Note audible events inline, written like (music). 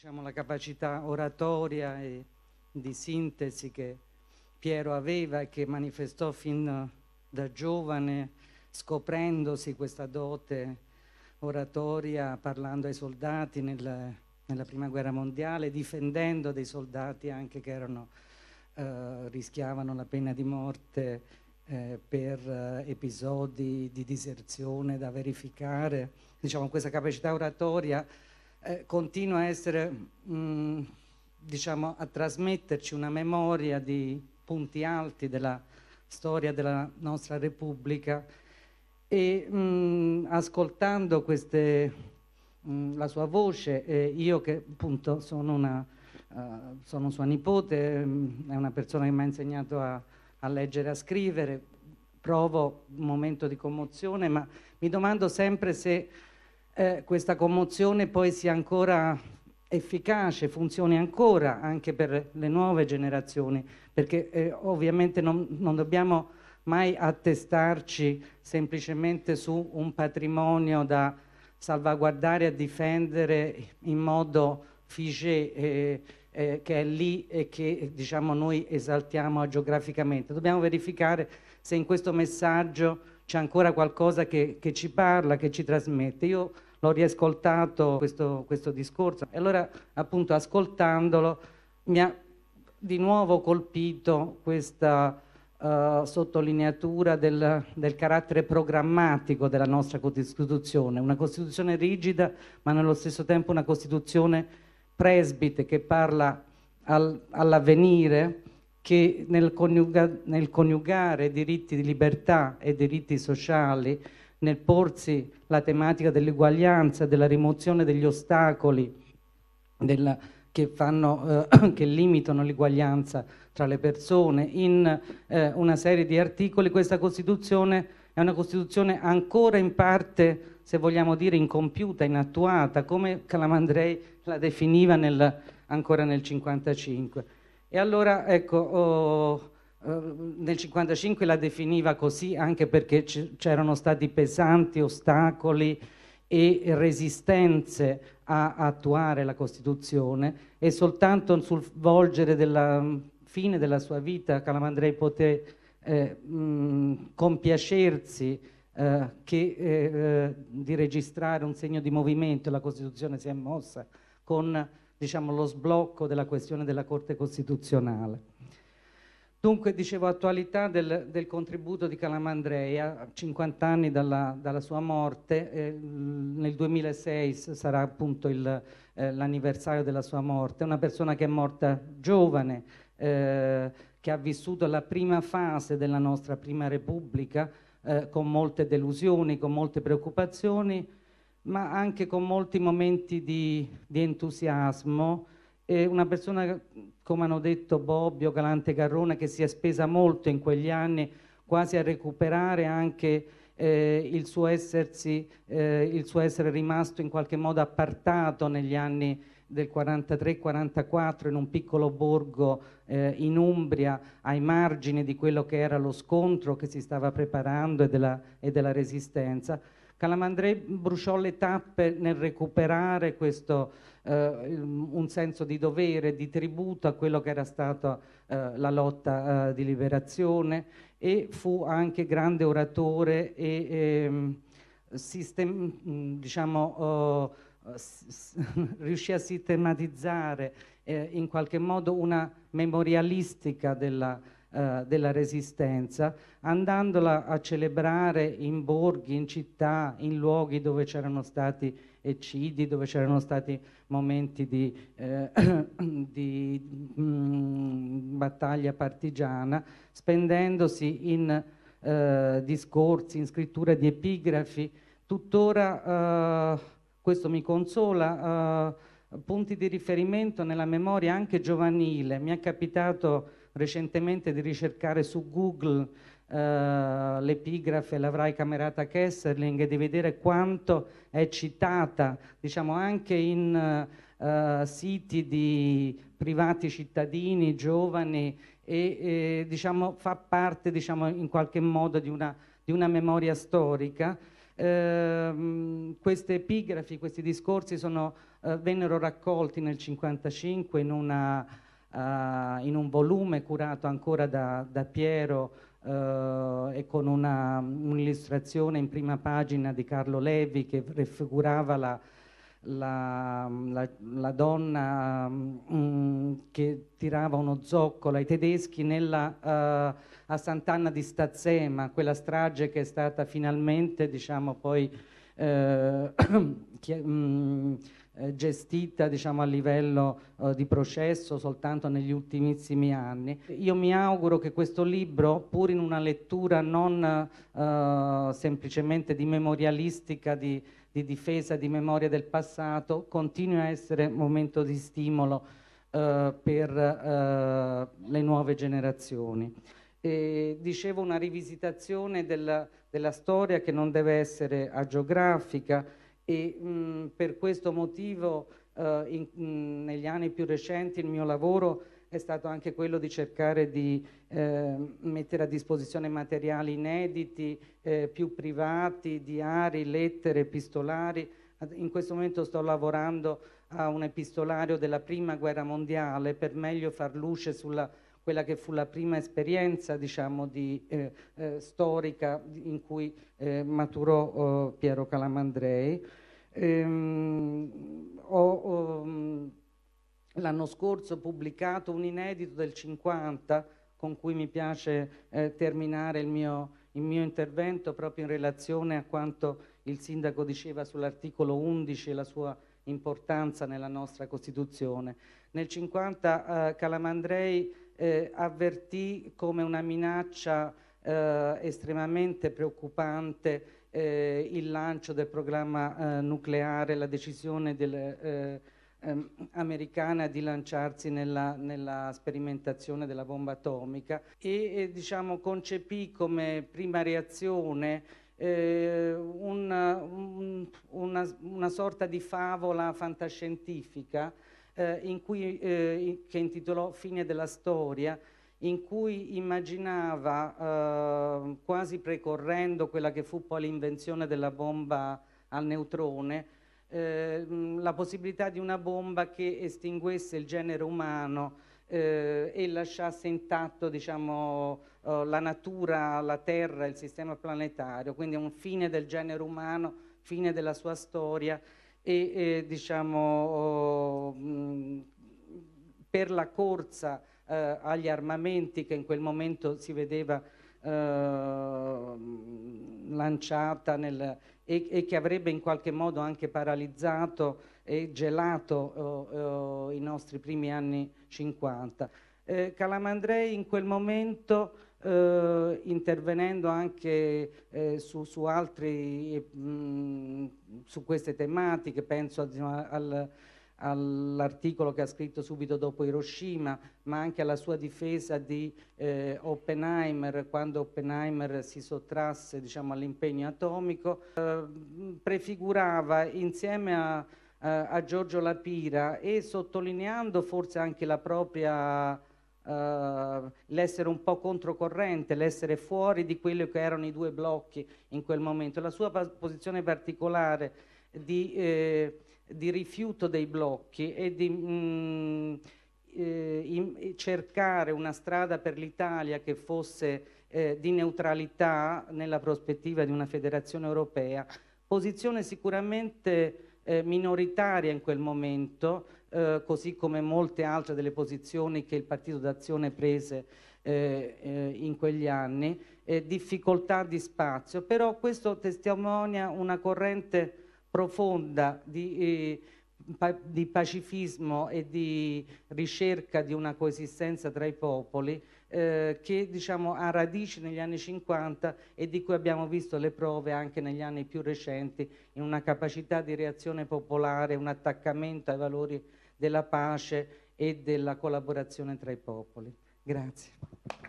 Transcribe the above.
diciamo, la capacità oratoria e di sintesi che Piero aveva e che manifestò fin da giovane scoprendosi questa dote oratoria parlando ai soldati nel, nella prima guerra mondiale, difendendo dei soldati anche che erano, eh, rischiavano la pena di morte eh, per eh, episodi di diserzione da verificare, diciamo questa capacità oratoria eh, continua a essere, mh, mm, diciamo, a trasmetterci una memoria di punti alti della storia della nostra Repubblica e mh, mm, ascoltando queste, mh, mm, la sua voce, eh, io che appunto sono una, uh, sono sua nipote, mh, è una persona che mi ha insegnato a, a leggere, a scrivere, provo un momento di commozione, ma mi domando sempre se eh, questa commozione poi sia ancora efficace, funzioni ancora anche per le nuove generazioni, perché eh, ovviamente non, non dobbiamo mai attestarci semplicemente su un patrimonio da salvaguardare e difendere in modo figé eh, eh, che è lì e che diciamo, noi esaltiamo geograficamente. Dobbiamo verificare se in questo messaggio c'è ancora qualcosa che, che, ci parla, che ci trasmette. Io l'ho riascoltato questo, questo discorso e allora appunto ascoltandolo mi ha di nuovo colpito questa uh, sottolineatura del, del, carattere programmatico della nostra Costituzione, una Costituzione rigida ma nello stesso tempo una Costituzione presbite che parla al, all'avvenire, che nel, coniuga, nel coniugare diritti di libertà e diritti sociali nel porsi la tematica dell'uguaglianza, della rimozione degli ostacoli della, che, fanno, eh, (clears throat) che, limitano l'uguaglianza tra le persone, in eh, una serie di articoli, questa Costituzione è una Costituzione ancora in parte, se vogliamo dire, incompiuta, inattuata, come Calamandrei la definiva nel, ancora nel 1955. E allora, ecco, oh, eh, nel 1955 la definiva così anche perché c'erano stati pesanti ostacoli e resistenze a attuare la Costituzione e soltanto sul volgere della mm, fine della sua vita Calamandrei poté eh, mm, compiacersi eh, che, eh, eh, di registrare un segno di movimento la Costituzione si è mossa con diciamo, lo sblocco della questione della Corte Costituzionale. Dunque, dicevo, attualità del, del, contributo di Calamandrea, 50 anni dalla, dalla sua morte, eh, nel 2006 sarà appunto eh, l'anniversario eh, della sua morte, una persona che è morta giovane, eh, che ha vissuto la prima fase della nostra prima repubblica eh, con molte delusioni, con molte preoccupazioni, ma anche con molti momenti di, di entusiasmo, eh, una persona, come hanno detto Bobbio, Galante Garrone che si è spesa molto in quegli anni, quasi a recuperare anche eh, il, suo essersi, eh, il suo essere rimasto in qualche modo appartato negli anni del 43-44 in un piccolo borgo eh, in Umbria ai margini di quello che era lo scontro che si stava preparando e della, e della resistenza. Calamandrei bruciò le tappe nel recuperare questo, eh, un senso di dovere, di tributo a quello che era stata eh, la lotta eh, di liberazione e fu anche grande oratore e ehm, sistem, diciamo, oh, (laughs) riuscì a sistematizzare eh, in qualche modo una memorialistica della eh, della resistenza, andandola a celebrare in borghi, in città, in luoghi dove c'erano stati eccidi, dove c'erano stati momenti di, eh, (clears throat) di mh, mm, battaglia partigiana, spendendosi in eh, discorsi, in scrittura di epigrafi, tuttora eh, questo mi consola, eh, punti di riferimento nella memoria anche giovanile. Mi è capitato recentemente di ricercare su Google eh, l'epigrafe l'avrai camerata Kesserling e di vedere quanto è citata, diciamo anche in eh, siti di privati cittadini, giovani e, e diciamo, fa parte diciamo, in qualche modo di una, di una memoria storica. Eh, questi epigrafi, questi discorsi sono, eh, vennero raccolti nel 1955 in una eh, in un volume curato ancora da, da Piero eh, e con un'illustrazione in prima pagina di Carlo Levi che raffigurava la, la, la, la, donna mh, mm, che tirava uno zoccolo ai tedeschi nella, uh, a Sant'Anna di Stazzema, quella strage che è stata finalmente, diciamo poi, uh, (clears throat) chi, mh, mm, eh, gestita diciamo, a livello eh, di processo soltanto negli ultimissimi anni. Io mi auguro che questo libro, pur in una lettura non eh, semplicemente di memorialistica, di, di, difesa, di memoria del passato, continui a essere momento di stimolo eh, per eh, le nuove generazioni. E, dicevo una rivisitazione della, della storia che non deve essere agiografica, e mh, mm, per questo motivo eh, in, mh, mm, negli anni più recenti il mio lavoro è stato anche quello di cercare di eh, mettere a disposizione materiali inediti, eh, più privati, diari, lettere, epistolari. In questo momento sto lavorando a un epistolario della prima guerra mondiale per meglio far luce sulla quella che fu la prima esperienza diciamo, di, eh, eh, storica in cui eh, maturò oh, Piero Calamandrei. Ehm, l'anno scorso ho pubblicato un inedito del 50 con cui mi piace eh, terminare il mio, il mio intervento proprio in relazione a quanto il sindaco diceva sull'articolo 11 e la sua importanza nella nostra Costituzione. Nel 50 eh, Calamandrei eh, avvertì come una minaccia eh, estremamente preoccupante eh, il lancio del programma eh, nucleare, la decisione del, eh, ehm, americana di lanciarsi nella, nella, sperimentazione della bomba atomica e, e diciamo, concepì come prima reazione eh, una, un, una, una, sorta di favola fantascientifica eh, in cui, eh, che intitolò Fine della storia, in cui immaginava, eh, quasi precorrendo quella che fu poi l'invenzione della bomba al neutrone, eh, la possibilità di una bomba che estinguesse il genere umano eh, e lasciasse intatto diciamo, eh, la natura, la terra, il sistema planetario, quindi un fine del genere umano, fine della sua storia e, e diciamo, oh, per la corsa eh, agli armamenti che in quel momento si vedeva eh, lanciata nel, e, e, che avrebbe in qualche modo anche paralizzato e gelato oh, oh, i nostri primi anni 50. Eh, Calamandrei in quel momento eh, intervenendo anche eh, su, su, altri, eh, mh, su queste tematiche, penso a, al, all'articolo che ha scritto subito dopo Hiroshima, ma anche alla sua difesa di eh, Oppenheimer, quando Oppenheimer si sottrasse diciamo, all'impegno atomico, eh, prefigurava insieme a, eh, a, Giorgio Lapira e sottolineando forse anche la propria eh, l'essere un po' controcorrente, l'essere fuori di quelli che erano i due blocchi in quel momento, la sua posizione particolare di, eh, di rifiuto dei blocchi e di... Mh, mm, eh, in, cercare una strada per l'Italia che fosse eh, di neutralità nella prospettiva di una federazione europea, posizione sicuramente eh, minoritaria in quel momento, eh, così come molte altre delle posizioni che il Partito d'Azione prese eh, eh in quegli anni, eh, difficoltà di spazio, però questo testimonia una corrente profonda di, eh, pa di pacifismo e di ricerca di una coesistenza tra i popoli eh, che diciamo, ha radici negli anni 50 e di cui abbiamo visto le prove anche negli anni più recenti in una capacità di reazione popolare, un attaccamento ai valori della pace e della collaborazione tra i popoli. Grazie.